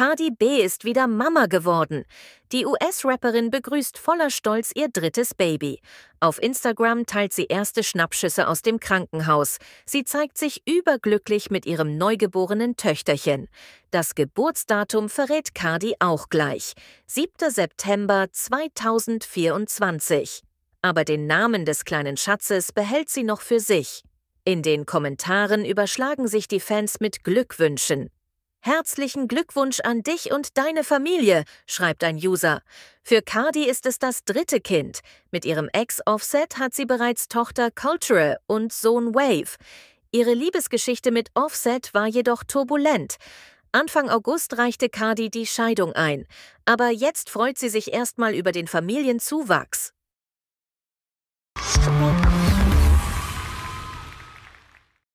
Cardi B ist wieder Mama geworden. Die US-Rapperin begrüßt voller Stolz ihr drittes Baby. Auf Instagram teilt sie erste Schnappschüsse aus dem Krankenhaus. Sie zeigt sich überglücklich mit ihrem neugeborenen Töchterchen. Das Geburtsdatum verrät Cardi auch gleich. 7. September 2024. Aber den Namen des kleinen Schatzes behält sie noch für sich. In den Kommentaren überschlagen sich die Fans mit Glückwünschen. Herzlichen Glückwunsch an dich und deine Familie, schreibt ein User. Für Cardi ist es das dritte Kind. Mit ihrem Ex Offset hat sie bereits Tochter Culture und Sohn Wave. Ihre Liebesgeschichte mit Offset war jedoch turbulent. Anfang August reichte Cardi die Scheidung ein. Aber jetzt freut sie sich erstmal über den Familienzuwachs.